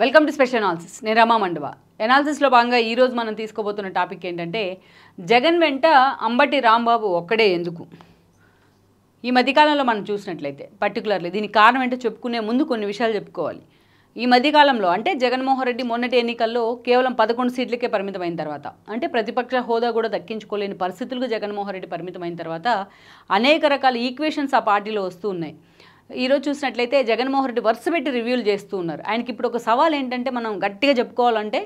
welcome to special analysis నేను రమా మండవ ఎనాలిసిస్లో భాగంగా ఈరోజు మనం తీసుకోబోతున్న టాపిక్ ఏంటంటే జగన్ వెంట అంబటి రాంబాబు ఒక్కడే ఎందుకు ఈ మధ్యకాలంలో మనం చూసినట్లయితే పర్టికులర్లీ దీనికి కారణం ఏంటో చెప్పుకునే ముందు కొన్ని విషయాలు చెప్పుకోవాలి ఈ మధ్యకాలంలో అంటే జగన్మోహన్ రెడ్డి మొన్నటి ఎన్నికల్లో కేవలం పదకొండు సీట్లకే పరిమితమైన తర్వాత అంటే ప్రతిపక్ష హోదా కూడా దక్కించుకోలేని పరిస్థితులకు జగన్మోహన్ రెడ్డి పరిమితమైన తర్వాత అనేక రకాల ఈక్వేషన్స్ ఆ పార్టీలో వస్తూ ఉన్నాయి ఈరోజు చూసినట్లయితే జగన్మోహన్ రెడ్డి వరుస పెట్టి రివ్యూలు చేస్తూ ఉన్నారు ఆయనకి ఇప్పుడు ఒక సవాల్ ఏంటంటే మనం గట్టిగా చెప్పుకోవాలంటే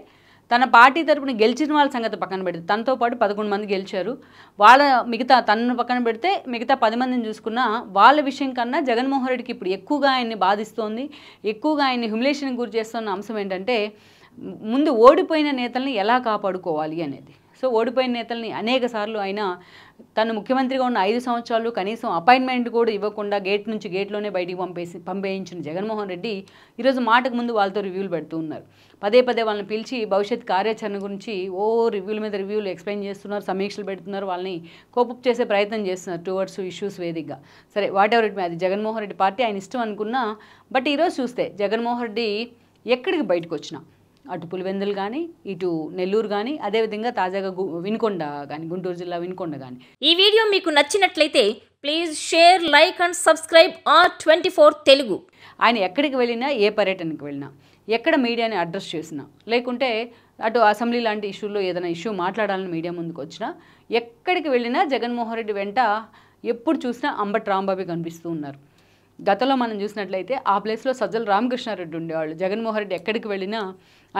తన పార్టీ తరపున గెలిచిన వాళ్ళ సంగతి పక్కన పెడితే తనతో పాటు పదకొండు మంది గెలిచారు వాళ్ళ మిగతా తనను పక్కన పెడితే మిగతా పది మందిని చూసుకున్న వాళ్ళ విషయం కన్నా జగన్మోహన్ రెడ్డికి ఇప్పుడు ఎక్కువగా ఆయన్ని బాధిస్తోంది ఎక్కువగా ఆయన్ని హ్యుమిలేషన్కి గురి చేస్తున్న అంశం ఏంటంటే ముందు ఓడిపోయిన నేతల్ని ఎలా కాపాడుకోవాలి అనేది సో ఓడిపోయిన నేతల్ని అనేక సార్లు ఆయన తను ముఖ్యమంత్రిగా ఉన్న ఐదు సంవత్సరాలు కనీసం అపాయింట్మెంట్ కూడా ఇవ్వకుండా గేట్ నుంచి గేట్లోనే బయటికి పంపేసి పంపేయించిన జగన్మోహన్ రెడ్డి ఈరోజు మాటకు ముందు వాళ్ళతో రివ్యూలు పెడుతూ ఉన్నారు పదే పదే వాళ్ళని పిలిచి భవిష్యత్ కార్యాచరణ గురించి ఓ రివ్యూల మీద రివ్యూలు ఎక్స్ప్లెయిన్ చేస్తున్నారు సమీక్షలు పెడుతున్నారు వాళ్ళని కోపప్ చేసే ప్రయత్నం చేస్తున్నారు టువర్డ్స్ ఇష్యూస్ వేదికగా సరే వాట్ ఎవర్ ఇట్ అది జగన్మోహన్ రెడ్డి పార్టీ ఆయన ఇష్టం అనుకున్నా బట్ ఈరోజు చూస్తే జగన్మోహన్ రెడ్డి ఎక్కడికి బయటకు వచ్చినా అటు పులివెందులు కానీ ఇటు నెల్లూరు కానీ అదేవిధంగా తాజాగా వినుకొండ కానీ గుంటూరు జిల్లా వినుకొండ కానీ ఈ వీడియో మీకు నచ్చినట్లయితే please share like and subscribe R twenty four Telugu ఆయన ఎక్కడికి వెళ్ళినా ఏ పర్యటనకు వెళ్ళినా ఎక్కడ మీడియాని అడ్రస్ చేసినా లేకుంటే అటు అసెంబ్లీ లాంటి ఇష్యూలో ఏదైనా ఇష్యూ మాట్లాడాలని మీడియా ముందుకు వచ్చినా ఎక్కడికి వెళ్ళినా జగన్మోహన్ రెడ్డి వెంట ఎప్పుడు చూసినా అంబట్ రాంబాబు కనిపిస్తూ ఉన్నారు గతంలో మనం చూసినట్లయితే ఆ ప్లేస్లో సజ్జల రామకృష్ణారెడ్డి ఉండేవాళ్ళు జగన్మోహన్ రెడ్డి ఎక్కడికి వెళ్ళినా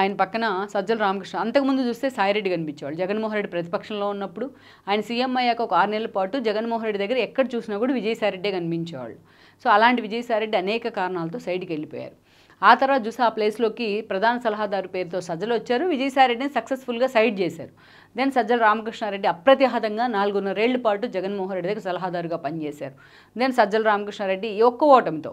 ఆయన పక్కన సజ్జల రామకృష్ణ అంతకుముందు చూస్తే సాయిరెడ్డి కనిపించేవాళ్ళు జగన్మోహన్ రెడ్డి ప్రతిపక్షంలో ఉన్నప్పుడు ఆయన సీఎం అయ్యాక ఒక ఆరు నెలల పాటు జగన్మోహన్ రెడ్డి దగ్గర ఎక్కడ చూసినా కూడా విజయసాయిరెడ్డే కనిపించేవాళ్ళు సో అలాంటి విజయసాయిరెడ్డి అనేక కారణాలతో సైడ్కి వెళ్ళిపోయారు ఆ తర్వాత చూసి ఆ ప్లేస్లోకి ప్రధాన సలహాదారు పేరుతో సజ్జలు వచ్చారు విజయసాయిరెడ్డిని సక్సెస్ఫుల్గా సైడ్ చేశారు దెన్ సజ్జల రామకృష్ణారెడ్డి అప్రతిహతంగా నాలుగున్నరేళ్ల పాటు జగన్మోహన్ రెడ్డి దగ్గర సలహాదారుగా పనిచేశారు దెన్ సజ్జల రామకృష్ణారెడ్డి ఈ ఒక్క ఓటమితో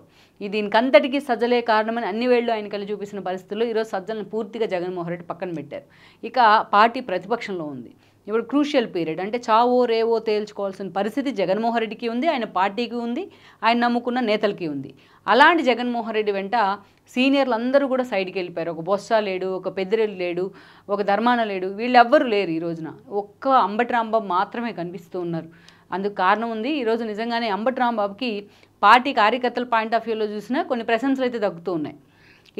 దీనికంతటికీ సజ్జలే కారణమని అన్ని వేళ్ళు ఆయన కలిసి చూపిస్తున్న పరిస్థితుల్లో ఈరోజు సజ్జలను పూర్తిగా జగన్మోహన్ రెడ్డి పక్కన పెట్టారు ఇక పార్టీ ప్రతిపక్షంలో ఉంది ఇప్పుడు క్రూషియల్ పీరియడ్ అంటే చావో రేవో తేల్చుకోవాల్సిన పరిస్థితి జగన్మోహన్ రెడ్డికి ఉంది ఆయన పార్టీకి ఉంది ఆయన నమ్ముకున్న నేతలకి ఉంది అలాంటి జగన్మోహన్ రెడ్డి వెంట సీనియర్లు అందరూ కూడా సైడ్కి వెళ్ళిపోయారు ఒక బొస్స లేడు ఒక పెద్దిరెడ్డి లేడు ఒక ధర్మాన లేడు వీళ్ళెవ్వరూ లేరు ఈ రోజున ఒక్క అంబట్రాంబాబు మాత్రమే కనిపిస్తూ ఉన్నారు అందుకు కారణం ఉంది ఈరోజు నిజంగానే అంబట్రాంబాబుకి పార్టీ కార్యకర్తల పాయింట్ ఆఫ్ వ్యూలో చూసినా కొన్ని ప్రశంసలు అయితే తగ్గుతూ ఉన్నాయి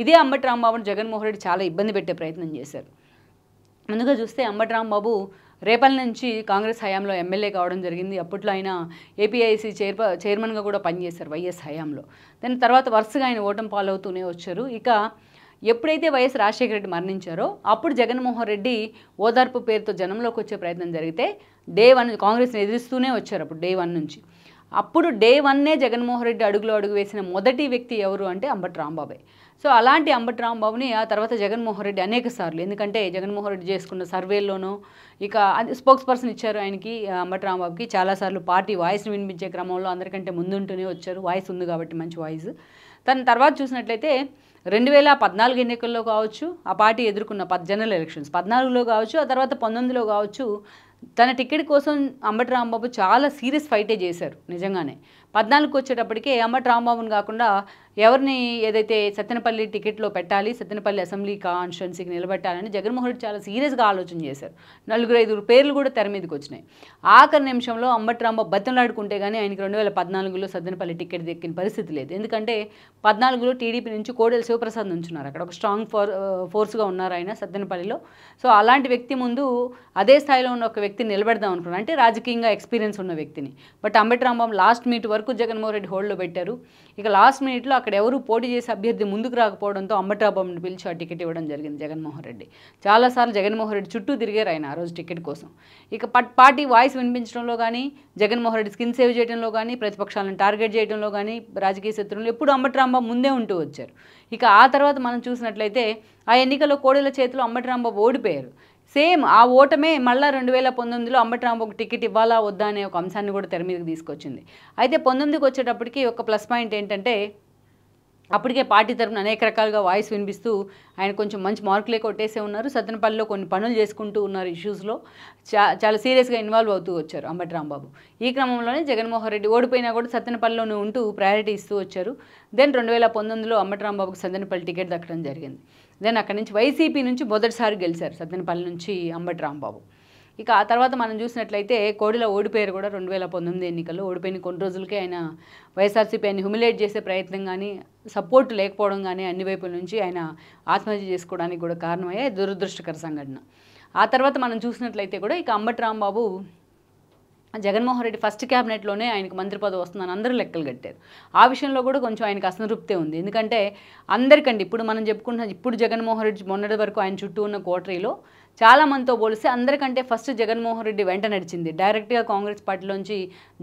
ఇదే అంబటి రాంబాబును జగన్మోహన్ రెడ్డి చాలా ఇబ్బంది పెట్టే ప్రయత్నం చేశారు ముందుగా చూస్తే అంబటి రాంబాబు రేపటి నుంచి కాంగ్రెస్ హయాంలో ఎమ్మెల్యే కావడం జరిగింది అప్పట్లో ఆయన ఏపీఐసీ చైర్ చైర్మన్గా కూడా పనిచేశారు వైఎస్ హయాంలో దాని తర్వాత వరుసగా ఆయన ఓటం పాలవుతూనే వచ్చారు ఇక ఎప్పుడైతే వైఎస్ రాజశేఖర రెడ్డి మరణించారో అప్పుడు జగన్మోహన్ రెడ్డి ఓదార్పు పేరుతో జనంలోకి వచ్చే ప్రయత్నం జరిగితే డే వన్ కాంగ్రెస్ని ఎదిరిస్తూనే వచ్చారు అప్పుడు డే వన్ నుంచి అప్పుడు డే వన్నే జగన్మోహన్ రెడ్డి అడుగులో అడుగు వేసిన మొదటి వ్యక్తి ఎవరు అంటే అంబటి రాంబాబే సో అలాంటి అంబటి రాంబాబుని ఆ తర్వాత జగన్మోహన్ రెడ్డి అనేక సార్లు ఎందుకంటే జగన్మోహన్ రెడ్డి చేసుకున్న సర్వేల్లోనూ ఇక స్పోక్స్ పర్సన్ ఇచ్చారు ఆయనకి అంబటి రాంబాబుకి చాలాసార్లు పార్టీ వాయిస్ని వినిపించే క్రమంలో అందరికంటే ముందుంటూనే వచ్చారు వాయిస్ ఉంది కాబట్టి మంచి వాయిస్ తన తర్వాత చూసినట్లయితే రెండు వేల పద్నాలుగు ఎన్నికల్లో కావచ్చు ఆ పార్టీ ఎదుర్కొన్న పద్ జనరల్ ఎలక్షన్స్ పద్నాలుగులో కావచ్చు ఆ తర్వాత పంతొమ్మిదిలో కావచ్చు తన టికెట్ కోసం అంబటి రాంబాబు చాలా సీరియస్ ఫైటే చేశారు నిజంగానే పద్నాలుగుకి వచ్చేటప్పటికే అమ్మట రాంబాబుని కాకుండా ఎవరిని ఏదైతే సత్తెనపల్లి టికెట్లో పెట్టాలి సత్యనపల్లి అసెంబ్లీ కాన్స్టిట్యున్సీకి నిలబెట్టాలని జగన్మోహన్ రెడ్డి చాలా సీరియస్గా ఆలోచన చేశారు నలుగురు ఐదుగురు పేర్లు కూడా తెర మీదకి వచ్చినాయి ఆఖరి నిమిషంలో అంబటి రాంబాబు బతిమలాడుకుంటే కానీ ఆయనకి రెండు వేల పద్నాలుగులో సత్యనపల్లి టికెట్ దక్కిన పరిస్థితి లేదు ఎందుకంటే పద్నాలుగులో టీడీపీ నుంచి కోడెల శివప్రసాద్ ఉంచున్నారు అక్కడ ఒక స్ట్రాంగ్ ఫోర్ ఫోర్స్గా ఉన్నారు ఆయన సద్దెనపల్లిలో సో అలాంటి వ్యక్తి ముందు అదే స్థాయిలో ఉన్న ఒక వ్యక్తిని నిలబెడదాం అనుకున్నారు అంటే రాజకీయంగా ఎక్స్పీరియన్స్ ఉన్న వ్యక్తిని but Ambati Rambabu last meet వరకు వరకు జగన్మోహన్ రెడ్డి హోల్డ్లో పెట్టారు ఇక లాస్ట్ మినిట్లో అక్కడ ఎవరు పోటీ చేసే అభ్యర్థి ముందుకు రాకపోవడంతో అంబటాబాబుని పిలిచి ఆ టికెట్ ఇవ్వడం జరిగింది జగన్మోహన్ రెడ్డి చాలాసార్లు జగన్మోహన్ రెడ్డి చుట్టూ తిరిగారు ఆయన ఆ రోజు టికెట్ కోసం ఇక పార్టీ వాయిస్ వినిపించడంలో కానీ జగన్మోహన్ రెడ్డి స్కిన్ సేవ్ చేయడంలో కానీ ప్రతిపక్షాలను టార్గెట్ చేయడంలో కానీ రాజకీయ శత్రువులు ఎప్పుడు అంబటరాంబాబు ముందే ఉంటూ వచ్చారు ఇక ఆ తర్వాత మనం చూసినట్లయితే ఆ ఎన్నికల్లో కోడెల చేతిలో అంబటరాంబాబు ఓడిపోయారు సేమ్ ఆ ఓటమే మళ్ళీ రెండు వేల పంతొమ్మిదిలో అంబట్రాంబు ఒక టికెట్ ఇవ్వాలా వద్దా అనే ఒక అంశాన్ని కూడా తెర మీదకి తీసుకొచ్చింది అయితే పంతొమ్మిదికి వచ్చేటప్పటికి ఒక ప్లస్ పాయింట్ ఏంటంటే అప్పటికే పార్టీ తరఫున అనేక రకాలుగా వాయిస్ వినిపిస్తూ ఆయన కొంచెం మంచి మార్కులే కొట్టేసే ఉన్నారు సత్తనపల్లిలో కొన్ని పనులు చేసుకుంటూ ఉన్నారు ఇష్యూస్లో చా చాలా సీరియస్గా ఇన్వాల్వ్ అవుతూ వచ్చారు అంబటి రాంబాబు ఈ క్రమంలోనే జగన్మోహన్ రెడ్డి ఓడిపోయినా కూడా సత్తనపల్లిలోనే ఉంటూ ప్రయారిటీ ఇస్తూ వచ్చారు దెన్ రెండు వేల పంతొమ్మిదిలో అంబటి రాంబాబుకు సత్తనపల్లి టికెట్ దక్కడం జరిగింది దెన్ అక్కడి నుంచి వైసీపీ నుంచి మొదటిసారి గెలిచారు సత్తనపల్లి నుంచి అంబటి రాంబాబు ఇక ఆ తర్వాత మనం చూసినట్లయితే కోడిల ఓడిపోయారు కూడా రెండు వేల పంతొమ్మిది ఎన్నికల్లో ఓడిపోయిన కొన్ని రోజులకే ఆయన వైఎస్ఆర్సీపీ ఆయన హ్యూమిలేట్ చేసే ప్రయత్నం కానీ సపోర్ట్ లేకపోవడం కానీ అన్ని వైపుల నుంచి ఆయన ఆత్మహత్య చేసుకోవడానికి కూడా కారణమయ్యే దురదృష్టకర సంఘటన ఆ తర్వాత మనం చూసినట్లయితే కూడా ఇక అంబటి రాంబాబు జగన్మోహన్ రెడ్డి ఫస్ట్ క్యాబినెట్లోనే ఆయనకు మంత్రి పదవి వస్తుందని అందరూ లెక్కలు కట్టారు ఆ విషయంలో కూడా కొంచెం ఆయనకు అసంతృప్తే ఉంది ఎందుకంటే అందరికండి ఇప్పుడు మనం చెప్పుకుంటున్న ఇప్పుడు జగన్మోహన్ రెడ్డి మొన్నటి వరకు ఆయన చుట్టూ ఉన్న కోటరీలో చాలామందితో పోలిస్తే అందరికంటే ఫస్ట్ జగన్మోహన్ రెడ్డి వెంట నడిచింది డైరెక్ట్గా కాంగ్రెస్ పార్టీలోంచి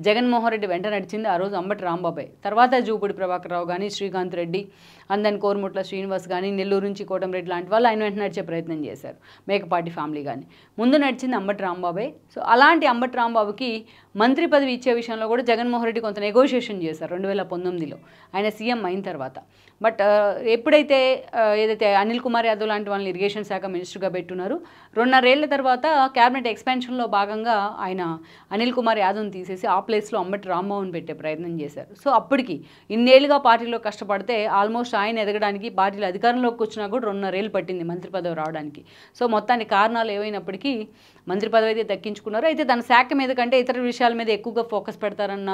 జగన్మోహన్ రెడ్డి వెంట నడిచింది ఆ రోజు అంబటి రాంబాబాయ్ తర్వాత జూపూడి ప్రభాకర్ రావు కానీ శ్రీకాంత్ రెడ్డి అందన్ కోరుముట్ల శ్రీనివాస్ కానీ నెల్లూరు నుంచి రెడ్డి లాంటి వాళ్ళు ఆయన వెంట నడిచే ప్రయత్నం చేశారు మేకపాటి ఫ్యామిలీ కానీ ముందు నడిచింది అంబటి రాంబాబాయ్ సో అలాంటి అంబటి రాంబాబుకి మంత్రి పదవి ఇచ్చే విషయంలో కూడా జగన్మోహన్ రెడ్డి కొంత నెగోషియేషన్ చేశారు రెండు వేల పంతొమ్మిదిలో ఆయన సీఎం అయిన తర్వాత బట్ ఎప్పుడైతే ఏదైతే అనిల్ కుమార్ యాదవ్ లాంటి వాళ్ళని ఇరిగేషన్ శాఖ మినిస్టర్గా పెట్టున్నారు రెండున్నరేళ్ల తర్వాత క్యాబినెట్ ఎక్స్పెన్షన్లో భాగంగా ఆయన అనిల్ కుమార్ యాదవ్ని తీసేసి ఆ ప్లేస్లో అంబటి రామ్మోహన్ పెట్టే ప్రయత్నం చేశారు సో అప్పటికి ఇన్నేళ్ళుగా పార్టీలో కష్టపడితే ఆల్మోస్ట్ ఆయన ఎదగడానికి పార్టీలో అధికారంలోకి వచ్చినా కూడా రెండున్నరేళ్ళు పట్టింది మంత్రి పదవి రావడానికి సో మొత్తానికి కారణాలు ఏమైనప్పటికీ మంత్రి పదవి అయితే దక్కించుకున్నారు అయితే తన శాఖ మీద కంటే ఇతర విషయాల మీద ఎక్కువగా ఫోకస్ పెడతారన్న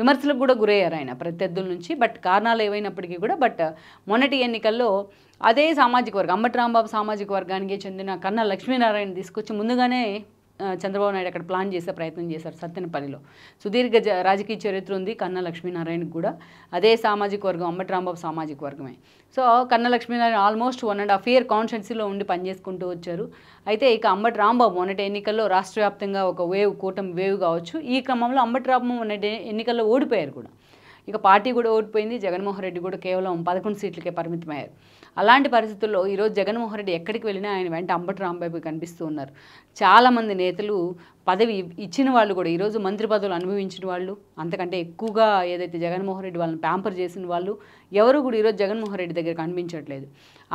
విమర్శలకు కూడా గురయ్యారు ఆయన ప్రత్యర్థుల నుంచి బట్ కారణాలు ఏవైనప్పటికీ కూడా బట్ మొన్నటి ఎన్నికల్లో అదే సామాజిక వర్గం అమ్మటి రాంబాబు సామాజిక వర్గానికి చెందిన కన్నా లక్ష్మీనారాయణ తీసుకొచ్చి ముందుగానే చంద్రబాబు నాయుడు అక్కడ ప్లాన్ చేసే ప్రయత్నం చేశారు సత్తెనపల్లిలో సుదీర్ఘ రాజకీయ చరిత్ర ఉంది కన్నా లక్ష్మీనారాయణకి కూడా అదే సామాజిక వర్గం అమ్మటి రాంబాబు సామాజిక వర్గమే so Kanna Lakshminarayana almost one and half year కాన్స్టెన్సీలో ఉండి పనిచేసుకుంటూ వచ్చారు అయితే ఇక అంబటి రాంబాబు మొన్నటి ఎన్నికల్లో రాష్ట్ర వ్యాప్తంగా ఒక వేవ్ కూటమి వేవ్ కావచ్చు ఈ క్రమంలో అంబటి రాంబాబు మొన్నటి ఎన్నికల్లో ఓడిపోయారు కూడా ఇక పార్టీ కూడా ఓడిపోయింది జగన్మోహన్ రెడ్డి కూడా కేవలం పదకొండు సీట్లకే పరిమితమయ్యారు అలాంటి పరిస్థితుల్లో ఈరోజు జగన్మోహన్ రెడ్డి ఎక్కడికి వెళ్ళినా ఆయన వెంట అంబటి రాంబాబు కనిపిస్తూ ఉన్నారు చాలామంది నేతలు పదవి ఇచ్చిన వాళ్ళు కూడా ఈరోజు మంత్రి పదవులు అనుభవించిన వాళ్ళు అంతకంటే ఎక్కువగా ఏదైతే జగన్మోహన్ రెడ్డి వాళ్ళని ప్యాంపర్ చేసిన వాళ్ళు ఎవరు కూడా ఈరోజు జగన్మోహన్ రెడ్డి దగ్గర కనిపించట్లేదు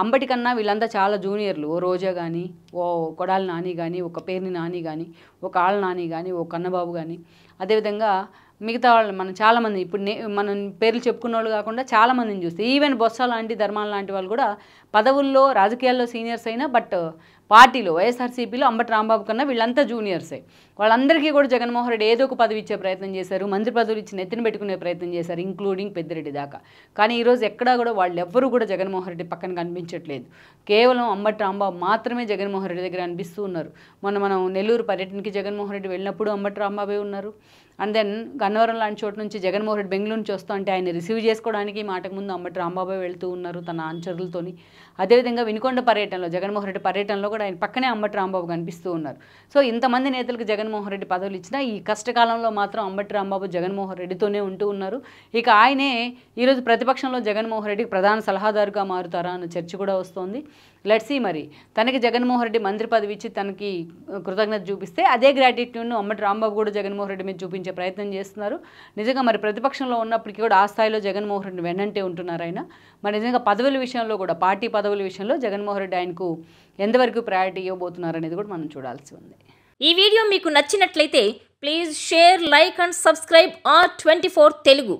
అంబటి కన్నా వీళ్ళంతా చాలా జూనియర్లు ఓ రోజా కానీ ఓ కొడాలి నాని కానీ ఒక పేరుని నాని కానీ ఒక ఆళ్ళ నాని కానీ ఓ కన్నబాబు కానీ అదేవిధంగా మిగతా వాళ్ళు మనం చాలామంది ఇప్పుడు నే మనం పేర్లు చెప్పుకున్న వాళ్ళు కాకుండా చాలామందిని చూస్తే ఈవెన్ బొత్స లాంటి ధర్మాల లాంటి వాళ్ళు కూడా పదవుల్లో రాజకీయాల్లో సీనియర్స్ అయినా బట్ పార్టీలో వైఎస్ఆర్సీపీలో అంబటి రాంబాబు కన్నా వీళ్ళంతా జూనియర్సే వాళ్ళందరికీ కూడా జగన్మోహన్ రెడ్డి ఏదో ఒక పదవి ఇచ్చే ప్రయత్నం చేశారు మంత్రి పదవులు ఇచ్చి నెత్తిన పెట్టుకునే ప్రయత్నం చేశారు ఇంక్లూడింగ్ పెద్దిరెడ్డి దాకా కానీ ఈరోజు ఎక్కడా కూడా వాళ్ళు ఎవ్వరూ కూడా జగన్మోహన్ రెడ్డి పక్కన కనిపించట్లేదు కేవలం అంబటి రాంబాబు మాత్రమే జగన్మోహన్ రెడ్డి దగ్గర అనిపిస్తూ ఉన్నారు మొన్న మనం నెల్లూరు పర్యటనకి జగన్మోహన్ రెడ్డి వెళ్ళినప్పుడు అంబటి రాంబాబే ఉన్నారు అండ్ దెన్ గన్నవరం లాంటి చోటు నుంచి జగన్మోహన్ రెడ్డి బెంగళూరు నుంచి వస్తూ అంటే ఆయన రిసీవ్ చేసుకోవడానికి మాటకు ముందు అంబటి రాంబాబే వెళ్తూ ఉన్నారు తన అనుచరులతోని అదేవిధంగా వినుకొండ పర్యటనలో జగన్మోహన్ రెడ్డి పర్యటనలో కూడా ఉన్నాడు ఆయన పక్కనే అంబటి రాంబాబు కనిపిస్తూ ఉన్నారు సో ఇంతమంది నేతలకు జగన్మోహన్ రెడ్డి పదవులు ఇచ్చినా ఈ కష్టకాలంలో మాత్రం అంబటి రాంబాబు జగన్మోహన్ రెడ్డితోనే ఉంటూ ఉన్నారు ఇక ఆయనే ఈరోజు ప్రతిపక్షంలో జగన్మోహన్ రెడ్డికి ప్రధాన సలహాదారుగా మారుతారా అన్న చర్చ కూడా వస్తోంది లెట్సీ మరి తనకి జగన్మోహన్ రెడ్డి మంత్రి పదవి ఇచ్చి తనకి కృతజ్ఞత చూపిస్తే అదే గ్రాటిట్యూడ్ను అమ్మటి రాంబాబు కూడా జగన్మోహన్ రెడ్డి మీద చూపించే ప్రయత్నం చేస్తున్నారు నిజంగా మరి ప్రతిపక్షంలో ఉన్నప్పటికీ కూడా ఆ స్థాయిలో జగన్మోహన్ రెడ్డి వెన్నంటే ఉంటున్నారు ఆయన మరి నిజంగా పదవుల విషయంలో కూడా పార్టీ పదవుల విషయంలో జగన్మోహన్ రెడ్డి ఆయనకు ఎంతవరకు ప్రయారిటీ ఇవ్వబోతున్నారు అనేది కూడా మనం చూడాల్సి ఉంది ఈ వీడియో మీకు నచ్చినట్లయితే please share like and subscribe R twenty four Telugu